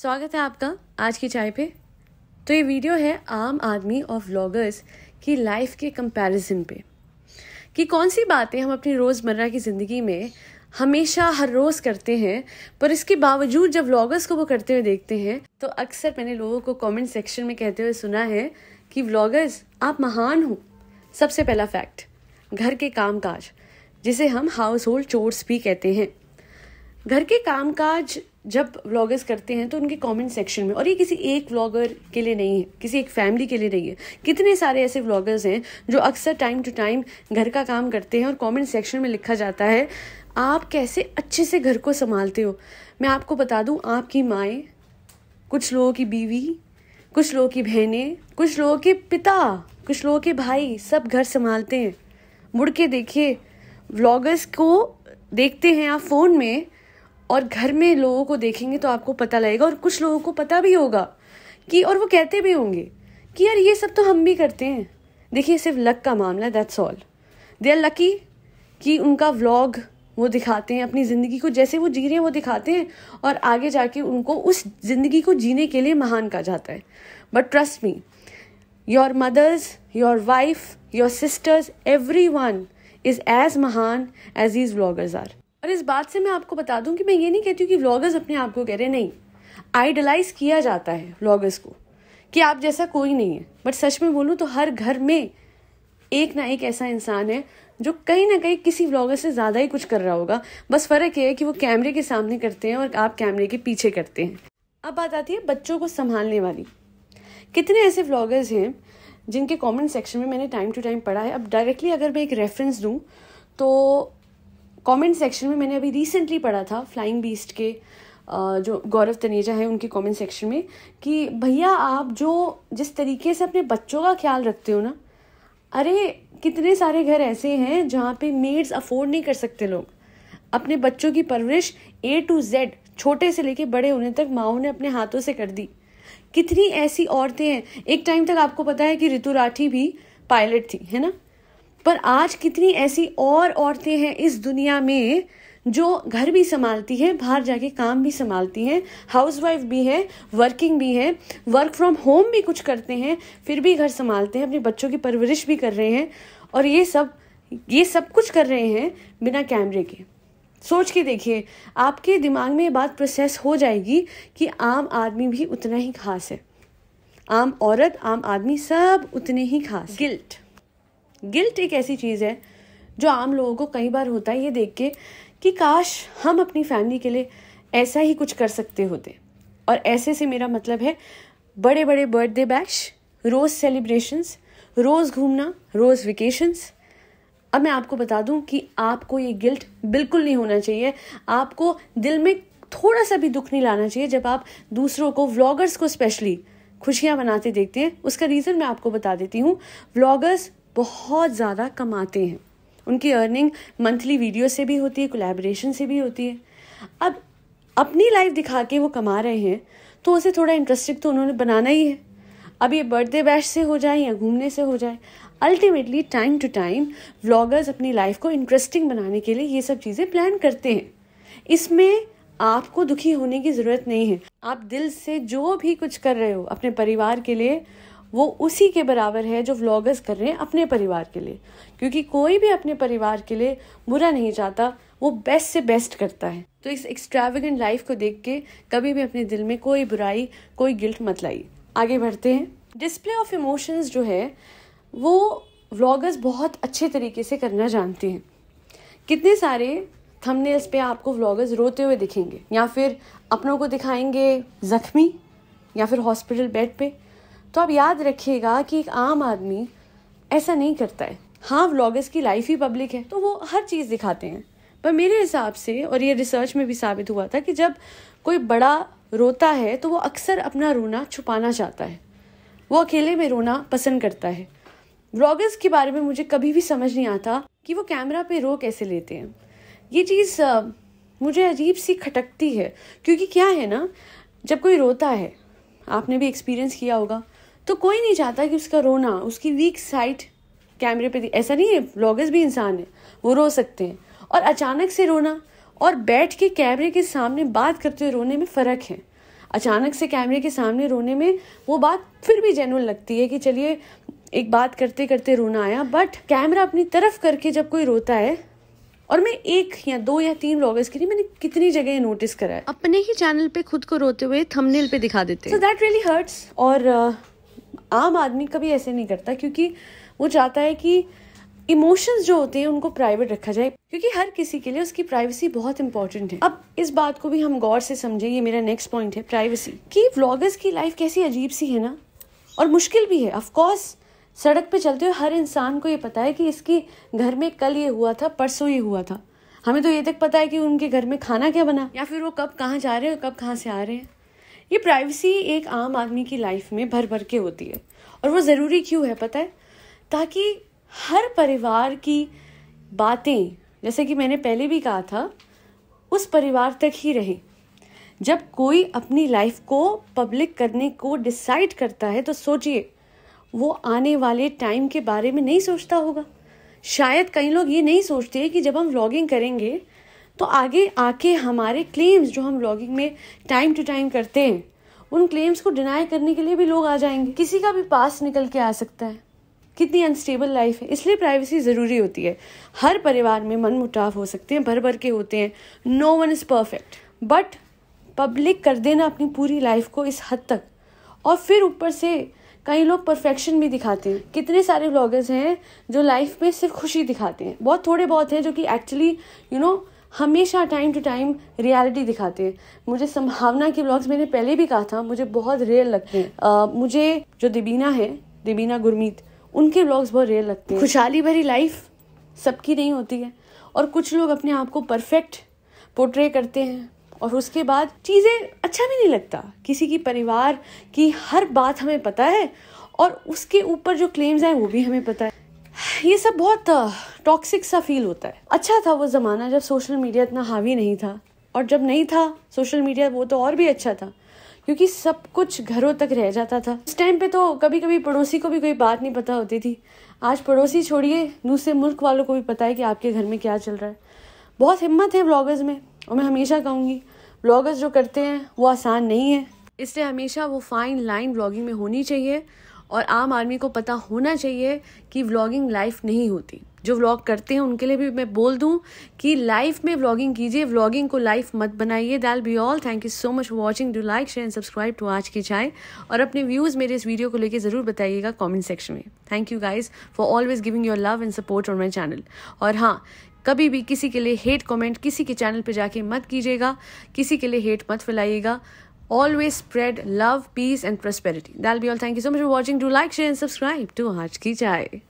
स्वागत है आपका आज की चाय पे तो ये वीडियो है आम आदमी और व्लॉगर्स की लाइफ के कंपैरिजन पे कि कौन सी बातें हम अपनी रोज़मर्रा की ज़िंदगी में हमेशा हर रोज़ करते हैं पर इसके बावजूद जब व्लॉगर्स को वो करते हुए देखते हैं तो अक्सर मैंने लोगों को कमेंट सेक्शन में कहते हुए सुना है कि व्लॉगर्स आप महान हो सबसे पहला फैक्ट घर के काम काज जिसे हम हाउस होल्ड चोर्स भी कहते हैं घर के कामकाज जब व्लॉगर्स करते हैं तो उनके कमेंट सेक्शन में और ये किसी एक व्लॉगर के लिए नहीं है किसी एक फैमिली के लिए नहीं है कितने सारे ऐसे व्लॉगर्स हैं जो अक्सर टाइम टू टाइम घर का काम करते हैं और कमेंट सेक्शन में लिखा जाता है आप कैसे अच्छे से घर को संभालते हो मैं आपको बता दूं आपकी माएँ कुछ लोगों की बीवी कुछ लोगों की बहनें कुछ लोगों के पिता कुछ लोगों के भाई सब घर संभालते हैं मुड़ के देखिए व्लॉगर्स को देखते हैं आप फ़ोन में और घर में लोगों को देखेंगे तो आपको पता लगेगा और कुछ लोगों को पता भी होगा कि और वो कहते भी होंगे कि यार ये सब तो हम भी करते हैं देखिए सिर्फ लक का मामला that's all they are lucky कि उनका व्लॉग वो दिखाते हैं अपनी ज़िंदगी को जैसे वो जी रहे हैं वो दिखाते हैं और आगे जाके उनको उस ज़िंदगी को जीने के लिए महान कहा जाता है but trust me your mothers your wife your sisters everyone is as महान एज दीज व्लॉगर्स आर और इस बात से मैं आपको बता दूं कि मैं ये नहीं कहती हूँ कि व्लॉगर्स अपने आप को कह रहे नहीं आइडलाइज किया जाता है व्लॉगर्स को कि आप जैसा कोई नहीं है बट सच में बोलूँ तो हर घर में एक ना एक ऐसा इंसान है जो कहीं ना कहीं किसी व्लॉगर से ज़्यादा ही कुछ कर रहा होगा बस फ़र्क ये है कि वो कैमरे के सामने करते हैं और आप कैमरे के पीछे करते हैं अब बात आती है बच्चों को संभालने वाली कितने ऐसे व्लॉगर्स हैं जिनके कमेंट सेक्शन में मैंने टाइम टू टाइम पढ़ा है अब डायरेक्टली अगर मैं एक रेफरेंस दूँ तो कमेंट सेक्शन में मैंने अभी रिसेंटली पढ़ा था फ्लाइंग बीस्ट के जो गौरव तनेजा है उनके कमेंट सेक्शन में कि भैया आप जो जिस तरीके से अपने बच्चों का ख्याल रखते हो ना अरे कितने सारे घर ऐसे हैं जहाँ पे मेड्स अफोर्ड नहीं कर सकते लोग अपने बच्चों की परवरिश ए टू जेड छोटे से लेके बड़े होने तक माओ ने अपने हाथों से कर दी कितनी ऐसी औरतें हैं एक टाइम तक आपको पता है कि ऋतु राठी भी पायलट थी है ना पर आज कितनी ऐसी और औरतें हैं इस दुनिया में जो घर भी संभालती हैं बाहर जाके काम भी संभालती हैं हाउसवाइफ भी है वर्किंग भी है वर्क फ्रॉम होम भी कुछ करते हैं फिर भी घर संभालते हैं अपने बच्चों की परवरिश भी कर रहे हैं और ये सब ये सब कुछ कर रहे हैं बिना कैमरे के सोच के देखिए आपके दिमाग में ये बात प्रोसेस हो जाएगी कि आम आदमी भी उतना ही खास है आम औरत आम आदमी सब उतने ही खास गिल्ट गिल्ट एक ऐसी चीज़ है जो आम लोगों को कई बार होता है ये देख के कि काश हम अपनी फैमिली के लिए ऐसा ही कुछ कर सकते होते और ऐसे से मेरा मतलब है बड़े बड़े बर्थडे बैश रोज़ सेलिब्रेशंस रोज़ घूमना रोज़ वेकेशंस अब मैं आपको बता दूं कि आपको ये गिल्ट बिल्कुल नहीं होना चाहिए आपको दिल में थोड़ा सा भी दुख नहीं लाना चाहिए जब आप दूसरों को व्लॉगर्स को स्पेशली खुशियाँ मनाते देखते हैं उसका रीज़न मैं आपको बता देती हूँ व्लॉगर्स बहुत ज़्यादा कमाते हैं उनकी अर्निंग मंथली वीडियो से भी होती है कोलेब्रेशन से भी होती है अब अपनी लाइफ दिखा के वो कमा रहे हैं तो उसे थोड़ा इंटरेस्टिंग तो उन्होंने बनाना ही है अब ये बर्थडे बैश से हो जाए या घूमने से हो जाए ultimately time to time vloggers अपनी लाइफ को इंटरेस्टिंग बनाने के लिए ये सब चीज़ें प्लान करते हैं इसमें आपको दुखी होने की ज़रूरत नहीं है आप दिल से जो भी कुछ कर रहे हो अपने परिवार के लिए वो उसी के बराबर है जो व्लॉगर्स कर रहे हैं अपने परिवार के लिए क्योंकि कोई भी अपने परिवार के लिए बुरा नहीं चाहता वो बेस्ट से बेस्ट करता है तो इस एक्स्ट्रावेगेंट लाइफ को देख के कभी भी अपने दिल में कोई बुराई कोई गिल्ट मत लाइए आगे बढ़ते हैं डिस्प्ले ऑफ इमोशंस जो है वो व्लॉगर्स बहुत अच्छे तरीके से करना जानते हैं कितने सारे थंबनेल्स पे आपको व्लॉगर्स रोते हुए दिखेंगे या फिर अपनों को दिखाएंगे ज़ख्मी या फिर हॉस्पिटल बेड पे तो आप याद रखिएगा कि एक आम आदमी ऐसा नहीं करता है हाँ व्लॉगर्स की लाइफ ही पब्लिक है तो वो हर चीज़ दिखाते हैं पर मेरे हिसाब से और ये रिसर्च में भी साबित हुआ था कि जब कोई बड़ा रोता है तो वो अक्सर अपना रोना छुपाना चाहता है वो अकेले में रोना पसंद करता है व्लॉगर्स के बारे में मुझे कभी भी समझ नहीं आता कि वो कैमरा पे रो कैसे लेते हैं ये चीज़ मुझे अजीब सी खटकती है क्योंकि क्या है ना जब कोई रोता है आपने भी एक्सपीरियंस किया होगा तो कोई नहीं चाहता कि उसका रोना उसकी वीक साइट कैमरे पे ऐसा नहीं है ब्लॉगर्स भी इंसान है वो रो सकते हैं और अचानक से रोना और बैठ के कैमरे के सामने बात करते हुए रोने में फ़र्क है अचानक से कैमरे के सामने रोने में वो बात फिर भी जेनुअल लगती है कि चलिए एक बात करते करते रोना आया बट कैमरा अपनी तरफ करके जब कोई रोता है और मैं एक या दो या तीन ब्लॉगर्स के लिए मैंने कितनी जगह नोटिस करा है अपने ही चैनल पे खुद को रोते हुए थंबनेल पे दिखा देते हैं सो दैट रियली हर्ट्स और uh, आम आदमी कभी ऐसे नहीं करता क्योंकि वो चाहता है कि इमोशंस जो होते हैं उनको प्राइवेट रखा जाए क्योंकि हर किसी के लिए उसकी प्राइवेसी बहुत इंपॉर्टेंट है अब इस बात को भी हम गौर से समझें ये मेरा नेक्स्ट पॉइंट है प्राइवेसी कि व्लॉगर्स की लाइफ कैसी अजीब सी है ना और मुश्किल भी है ऑफकोर्स सड़क पे चलते हुए हर इंसान को ये पता है कि इसके घर में कल ये हुआ था परसों ये हुआ था हमें तो ये तक पता है कि उनके घर में खाना क्या बना या फिर वो कब कहाँ जा रहे हैं और कब कहाँ से आ रहे हैं ये प्राइवेसी एक आम आदमी की लाइफ में भर भर के होती है और वो ज़रूरी क्यों है पता है ताकि हर परिवार की बातें जैसे कि मैंने पहले भी कहा था उस परिवार तक ही रहें जब कोई अपनी लाइफ को पब्लिक करने को डिसाइड करता है तो सोचिए वो आने वाले टाइम के बारे में नहीं सोचता होगा शायद कई लोग ये नहीं सोचते कि जब हम व्लॉगिंग करेंगे तो आगे आके हमारे क्लेम्स जो हम ब्लॉगिंग में टाइम टू टाइम करते हैं उन क्लेम्स को डिनाई करने के लिए भी लोग आ जाएंगे किसी का भी पास निकल के आ सकता है कितनी अनस्टेबल लाइफ है इसलिए प्राइवेसी ज़रूरी होती है हर परिवार में मन मुटाव हो सकते हैं भर भर के होते हैं no one is perfect but public कर देना अपनी पूरी लाइफ को इस हद तक और फिर ऊपर से कई लोग परफेक्शन भी दिखाते हैं कितने सारे ब्लॉगर्स हैं जो लाइफ में सिर्फ खुशी दिखाते हैं बहुत थोड़े बहुत हैं जो कि एक्चुअली यू नो हमेशा टाइम टू टाइम रियलिटी दिखाते हैं मुझे संभावना के ब्लॉग्स मैंने पहले भी कहा था मुझे बहुत रियल लगते हैं हम्म। मुझे जो दिबीना है दिबीना गुरमीत उनके ब्लॉग्स बहुत रियल लगते हैं खुशहाली भरी लाइफ सबकी नहीं होती है और कुछ लोग अपने आप को परफेक्ट पोर्ट्रे करते हैं और उसके बाद चीज़ें अच्छा भी नहीं लगता किसी की परिवार की हर बात हमें पता है और उसके ऊपर जो क्लेम्स हैं वो भी हमें पता है ये सब बहुत टॉक्सिक सा फील होता है अच्छा था वो ज़माना जब सोशल मीडिया इतना हावी नहीं था और जब नहीं था सोशल मीडिया वो तो और भी अच्छा था क्योंकि सब कुछ घरों तक रह जाता था इस टाइम पे तो कभी कभी पड़ोसी को भी कोई बात नहीं पता होती थी आज पड़ोसी छोड़िए दूसरे मुल्क वालों को भी पता है कि आपके घर में क्या चल रहा है बहुत हिम्मत है ब्लॉगर्स में और मैं हमेशा कहूँगी ब्लॉगर्स जो करते हैं वो आसान नहीं है इसलिए हमेशा वो फाइन लाइन ब्लॉगिंग में होनी चाहिए और आम आदमी को पता होना चाहिए कि व्लॉगिंग लाइफ नहीं होती जो व्लॉग करते हैं उनके लिए भी मैं बोल दूं कि लाइफ में व्लॉगिंग कीजिए व्लॉगिंग को लाइफ मत बनाइए that'll be all thank you so much watching do like share and subscribe to आज की चाय और अपने व्यूज़ मेरे इस वीडियो को लेकर ज़रूर बताइएगा कॉमेंट सेक्शन में thank you guys for always giving your love and support on my channel और हाँ कभी भी किसी के लिए हेट कॉमेंट किसी के चैनल पर जाके मत कीजिएगा किसी के लिए हेट मत फैलाइएगा always spread love, peace, and prosperity. That'll be all. Thank you so much for watching. Do like, share, and subscribe to Aaj Ki Chai.